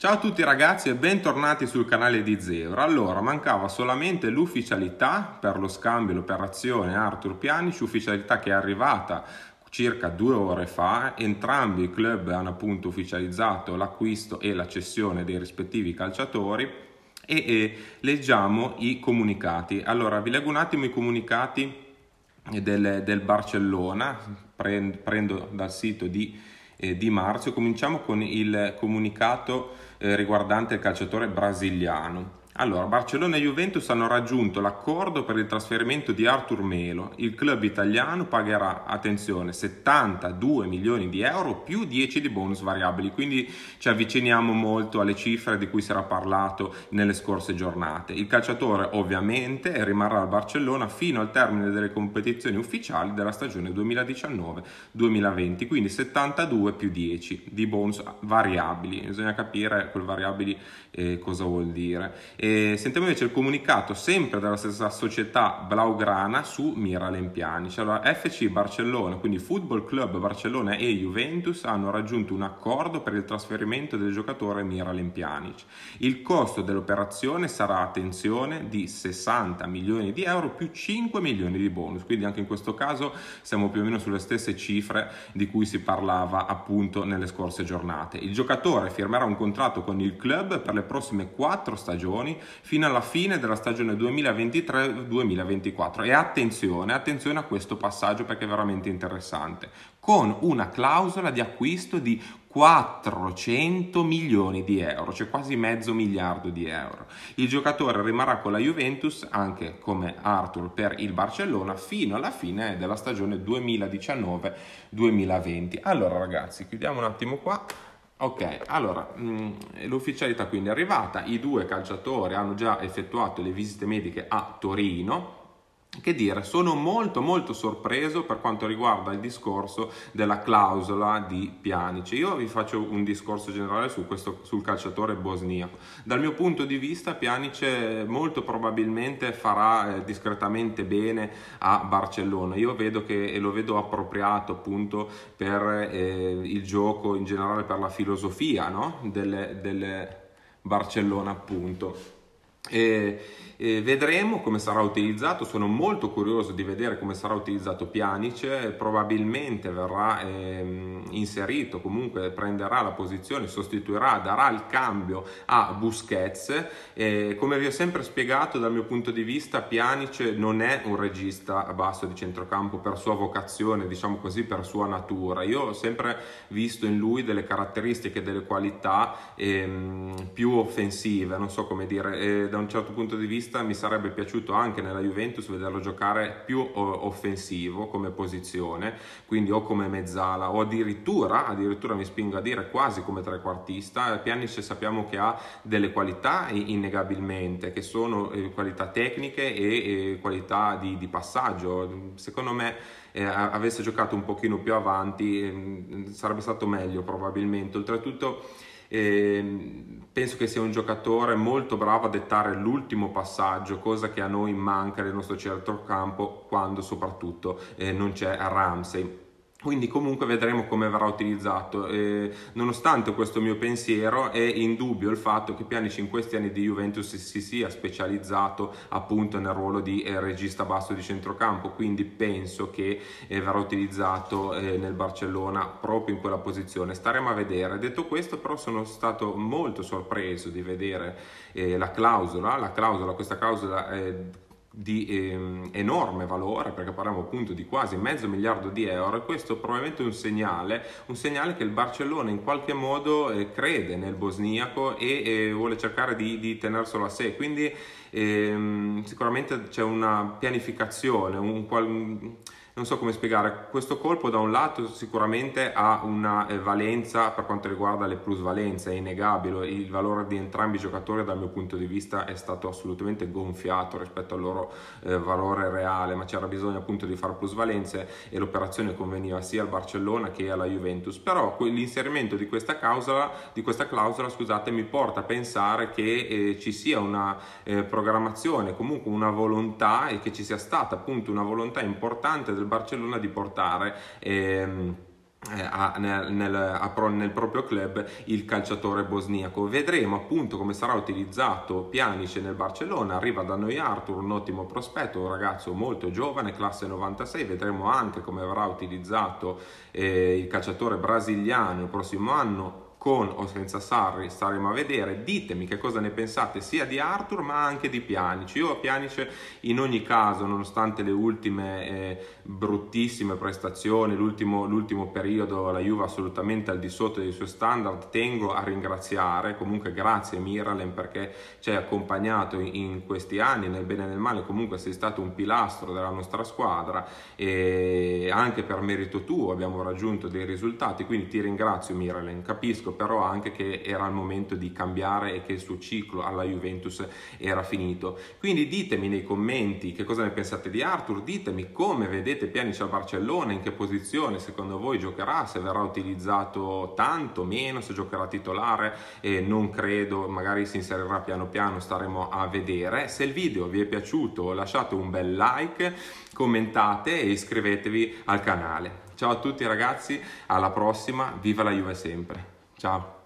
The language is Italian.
Ciao a tutti ragazzi e bentornati sul canale di Zebra. Allora, mancava solamente l'ufficialità per lo scambio e l'operazione Arthur Pianic, ufficialità che è arrivata circa due ore fa, entrambi i club hanno appunto ufficializzato l'acquisto e la cessione dei rispettivi calciatori e, e leggiamo i comunicati. Allora, vi leggo un attimo i comunicati del, del Barcellona, prendo, prendo dal sito di eh, di marzo. Cominciamo con il comunicato eh, riguardante il calciatore brasiliano. Allora, Barcellona e Juventus hanno raggiunto l'accordo per il trasferimento di Artur Melo. Il club italiano pagherà, attenzione, 72 milioni di euro più 10 di bonus variabili, quindi ci avviciniamo molto alle cifre di cui si era parlato nelle scorse giornate. Il calciatore ovviamente rimarrà al Barcellona fino al termine delle competizioni ufficiali della stagione 2019-2020, quindi 72 più 10 di bonus variabili. Bisogna capire quel variabili eh, cosa vuol dire. E e sentiamo invece il comunicato sempre dalla stessa società blaugrana su Mira Lempiani. Cioè, allora, FC Barcellona, quindi Football Club Barcellona e Juventus hanno raggiunto un accordo per il trasferimento del giocatore Mira Lempianic. Il costo dell'operazione sarà, attenzione, di 60 milioni di euro più 5 milioni di bonus. Quindi anche in questo caso siamo più o meno sulle stesse cifre di cui si parlava appunto nelle scorse giornate. Il giocatore firmerà un contratto con il club per le prossime 4 stagioni fino alla fine della stagione 2023-2024. E attenzione, attenzione a questo passaggio perché è veramente interessante, con una clausola di acquisto di 400 milioni di euro, cioè quasi mezzo miliardo di euro. Il giocatore rimarrà con la Juventus anche come Arthur per il Barcellona fino alla fine della stagione 2019-2020. Allora ragazzi, chiudiamo un attimo qua. Ok, allora mm, l'ufficialità quindi è arrivata, i due calciatori hanno già effettuato le visite mediche a Torino, che dire, sono molto molto sorpreso per quanto riguarda il discorso della clausola di Pianice. Io vi faccio un discorso generale su questo, sul calciatore bosniaco. Dal mio punto di vista Pianice eh, molto probabilmente farà eh, discretamente bene a Barcellona. Io vedo che, e lo vedo appropriato appunto per eh, il gioco in generale, per la filosofia no? delle, Barcellona appunto e, e vedremo come sarà utilizzato, sono molto curioso di vedere come sarà utilizzato Pianice, probabilmente verrà ehm, inserito, comunque prenderà la posizione, sostituirà, darà il cambio a Busquets. E, come vi ho sempre spiegato dal mio punto di vista Pianice non è un regista a basso di centrocampo per sua vocazione, diciamo così, per sua natura. Io ho sempre visto in lui delle caratteristiche, delle qualità ehm, più offensive, non so come dire, eh, da da un certo punto di vista mi sarebbe piaciuto anche nella Juventus vederlo giocare più offensivo come posizione, quindi o come mezzala o addirittura, addirittura mi spingo a dire quasi come trequartista. Pjanic sappiamo che ha delle qualità innegabilmente, che sono eh, qualità tecniche e qualità di, di passaggio. Secondo me eh, avesse giocato un pochino più avanti ehm, sarebbe stato meglio probabilmente. Oltretutto e ehm, penso che sia un giocatore molto bravo a dettare l'ultimo passaggio, cosa che a noi manca nel nostro centrocampo quando soprattutto eh, non c'è Ramsey quindi comunque vedremo come verrà utilizzato. Eh, nonostante questo mio pensiero è indubbio il fatto che Pjanic in questi anni di Juventus si sia specializzato appunto nel ruolo di eh, regista basso di centrocampo, quindi penso che eh, verrà utilizzato eh, nel Barcellona proprio in quella posizione. Staremo a vedere. Detto questo però sono stato molto sorpreso di vedere eh, la clausola, la clausola, questa clausola eh, di ehm, enorme valore, perché parliamo appunto di quasi mezzo miliardo di euro, e questo è probabilmente è un segnale, un segnale che il Barcellona in qualche modo eh, crede nel bosniaco e eh, vuole cercare di, di tenerselo a sé. Quindi ehm, sicuramente c'è una pianificazione, un, un, non so come spiegare, questo colpo da un lato sicuramente ha una eh, valenza per quanto riguarda le plusvalenze, è innegabile, il valore di entrambi i giocatori dal mio punto di vista è stato assolutamente gonfiato rispetto al loro eh, valore reale, ma c'era bisogno appunto di fare plusvalenze e l'operazione conveniva sia al Barcellona che alla Juventus, però l'inserimento di questa clausola, di questa clausola scusate, mi porta a pensare che eh, ci sia una eh, programmazione, comunque una volontà e che ci sia stata appunto una volontà importante del Barcellona di portare ehm, eh, a, nel, nel, a pro, nel, proprio club il calciatore bosniaco. Vedremo appunto come sarà utilizzato Pianice nel Barcellona. Arriva da noi Arthur, un ottimo prospetto, un ragazzo molto giovane, classe 96. Vedremo anche come verrà utilizzato eh, il calciatore brasiliano il prossimo anno con o senza Sarri staremo a vedere ditemi che cosa ne pensate sia di Arthur ma anche di Pianice. io a Pianice in ogni caso nonostante le ultime eh, bruttissime prestazioni l'ultimo, l'ultimo periodo la Juve assolutamente al di sotto dei suoi standard tengo a ringraziare comunque grazie Miralem perché ci hai accompagnato in questi anni nel bene e nel male comunque sei stato un pilastro della nostra squadra e anche per merito tuo abbiamo raggiunto dei risultati quindi ti ringrazio Miralem capisco capisco però anche che era il momento di cambiare e che il suo ciclo alla Juventus era finito. Quindi ditemi nei commenti che cosa ne pensate di Arthur, ditemi come vedete Pianic a Barcellona, in che posizione secondo voi giocherà, se verrà utilizzato tanto, meno, se giocherà titolare, eh, non credo, magari si inserirà piano piano, staremo a vedere. Se il video vi è piaciuto lasciate un bel like, commentate e iscrivetevi al canale. Ciao a tutti ragazzi, alla prossima, viva la Juve sempre! Ciao.